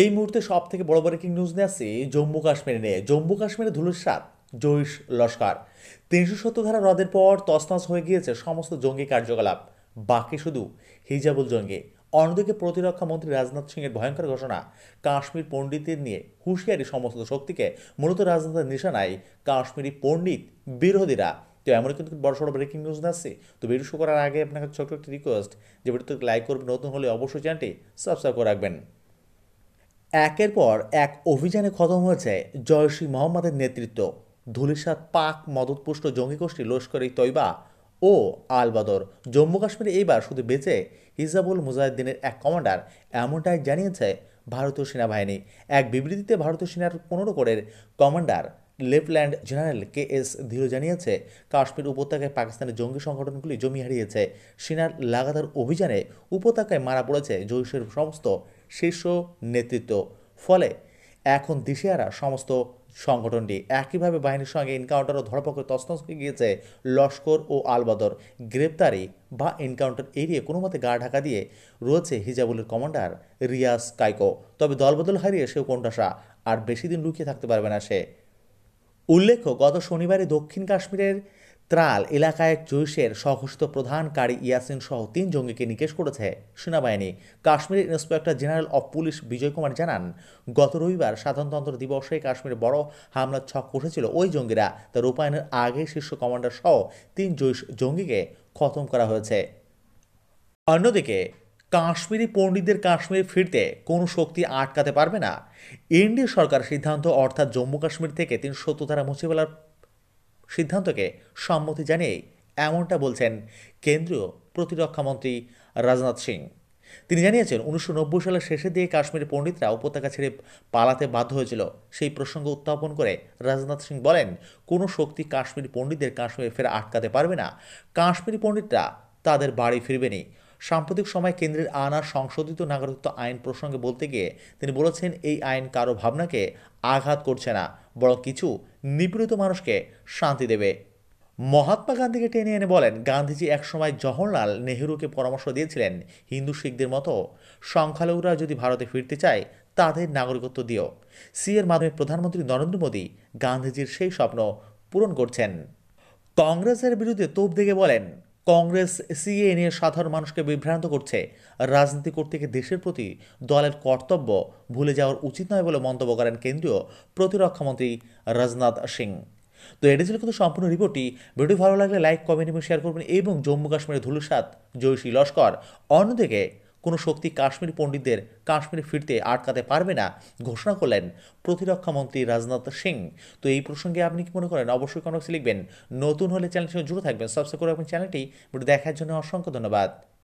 এই মুহূর্তে সব থেকে বড় ব্রেকিং নিউজ নিয়ে আসছি জম্মু কাশ্মীরে নিয়ে জম্মু কাশ্মীরে সাপ জৈশ লস্কর তিনশো সত্তর ধারা হ্রদের পর তসনাস হয়ে গিয়েছে সমস্ত জঙ্গি কার্যকলাপ বাকি শুধু হিজাবুল জঙ্গি অন্যদিকে প্রতিরক্ষা মন্ত্রী রাজনাথ সিংয়ের ভয়ঙ্কর ঘোষণা কাশ্মীর পণ্ডিতদের নিয়ে হুঁশিয়ারি সমস্ত শক্তিকে মূলত রাজনাথের নিশানায় কাশ্মীরি পণ্ডিত বিরোধীরা তো এমনই কিন্তু বড় সড়ো ব্রেকিং নিউজ আসছে তো ভিডিও করার আগে আপনার ছোট্ট একটি রিকোয়েস্ট যে ভিডিওতে লাইক করবেন নতুন হলে অবশ্যই চ্যানেলটি সাবস্ক্রাইব করে রাখবেন একের পর এক অভিযানে খতম হয়েছে জয়সী মোহাম্মদের নেতৃত্ব ধুলিসাত পাক মদতপুষ্ট জঙ্গি গোষ্ঠী লস্করি তৈবা ও আলবাদর জম্মু কাশ্মীরে এইবার শুধু বেঁচে হিজাবুল মুজাহিদ্দিনের এক কমান্ডার এমনটাই জানিয়েছে ভারতীয় সেনাবাহিনী এক বিবৃতিতে ভারতীয় সেনার পনেরো করের commander lieutenant general K S Dhir জানিয়েছে কাশ্মীর উপত্যকায় পাকিস্তানের জঙ্গি সংগঠনগুলি জমি হারিয়েছে সেনার লাগাতার অভিযানে উপত্যকায় মারা পড়েছে জৈশের সমস্ত শীর্ষ নেতৃত্ব ফলে এখন দিশেহারা সমস্ত সংগঠনটি একইভাবে বাহিনীর সঙ্গে এনকাউন্টার ও ধরপকড়ে তছনছ হয়ে গিয়েছে লস্কর ও আলবদর গ্রেপ্তারি বা এনকাউন্টার এরিয়ে কোনো মতে গা ঢাকা দিয়ে রয়েছে হিজাবুলের কমান্ডার রিয়াজ কাইকো তবে দলবদল হারিয়ে সেও কোণঠাসা আর বেশি দিন লুকিয়ে থাকতে পারবে না সে উল্লেখ্য গত শনিবারে দক্ষিণ কাশ্মীরের ত্রাল এলাকায় জৈশের সহঘোষিত প্রধান ইয়াসিন সহ তিন জঙ্গিকে নিকেশ করেছে সেনাবাহিনী কাশ্মীরের inspector general of police Vijay Kumar জানান গত রবিবার সাধারণতন্ত্র দিবসে কাশ্মীরে বড় হামলার ছক কষেছিল ওই জঙ্গিরা তা রূপায়ণের আগে শীর্ষ কমান্ডার সহ তিন জৈশ জঙ্গিকে খতম করা হয়েছে অন্যদিকে কাশ্মীরি পণ্ডিতদের কাশ্মীর ফিরতে কোনো শক্তি আটকাতে পারবে না এনডিএ সরকার সিদ্ধান্ত অর্থাৎ জম্মু কাশ্মীর থেকে তিনশো সত্তর ধারা মুছে ফেলার সিদ্ধান্তকে সম্মতি জানিয়ে এমনটা বলছেন কেন্দ্রীয় প্রতিরক্ষামন্ত্রী রাজনাথ সিং তিনি জানিয়েছেন উনিশশো সালের শেষের দিয়ে কাশ্মীরের পণ্ডিতরা উপত্যকা ছেড়ে পালাতে বাধ্য হয়েছিল সেই প্রসঙ্গ উত্থাপন করে রাজনাথ সিং বলেন কোনো শক্তি কাশ্মীর পণ্ডিতদের কাশ্মীরে ফের আটকাতে পারবে না কাশ্মীরি পণ্ডিতরা তাদের বাড়ি ফিরবেনি সাম্প্রতিক সময় কেন্দ্রের আনা সংশোধিত নাগরিকত্ব আইন প্রসঙ্গে বলতে গিয়ে তিনি বলেছেন এই আইন কারো ভাবনাকে আঘাত করছে না বরং কিছু নিপীড়িত মানুষকে শান্তি দেবে মহাত্মা গান্ধীকে টেনে এনে বলেন গান্ধীজি একসময় জওহরলাল নেহরুকে পরামর্শ দিয়েছিলেন হিন্দু শিখদের মতো সংখ্যালঘুরা যদি ভারতে ফিরতে চায় তাদের নাগরিকত্ব দিও সি এর মাধ্যমে প্রধানমন্ত্রী নরেন্দ্র মোদী গান্ধীজির সেই স্বপ্ন পূরণ করছেন কংগ্রেসের বিরুদ্ধে তোপ দেখে বলেন কংগ্রেস সিএ নিয়ে সাধারণ মানুষকে বিভ্রান্ত করছে রাজনীতি করতে গিয়ে দেশের প্রতি দলের কর্তব্য ভুলে যাওয়ার উচিত নয় বলে মন্তব্য করেন কেন্দ্রীয় প্রতিরক্ষামন্ত্রী রাজনাথ সিং তো এটি ছিল কিন্তু সম্পূর্ণ রিপোর্টটি ভিডিও ভালো লাগলে লাইক কমেন্ট এবং শেয়ার করবেন এবং জম্মু কাশ্মীরের ধুলুসাত জৈশী লস্কর অন্যদিকে কোনো শক্তি কাশ্মীর পণ্ডিতদের কাশ্মীরে ফিরতে আটকাতে পারবে না ঘোষণা করলেন প্রতিরক্ষা মন্ত্রী রাজনাথ সিং তো এই প্রসঙ্গে আপনি কি মনে করেন অবশ্যই কোনো লিখবেন নতুন হলে চ্যানেলটির সঙ্গে জুড়ে থাকবেন সাবস্ক্রাইব করে আপনি চ্যানেলটি দেখার জন্য অসংখ্য ধন্যবাদ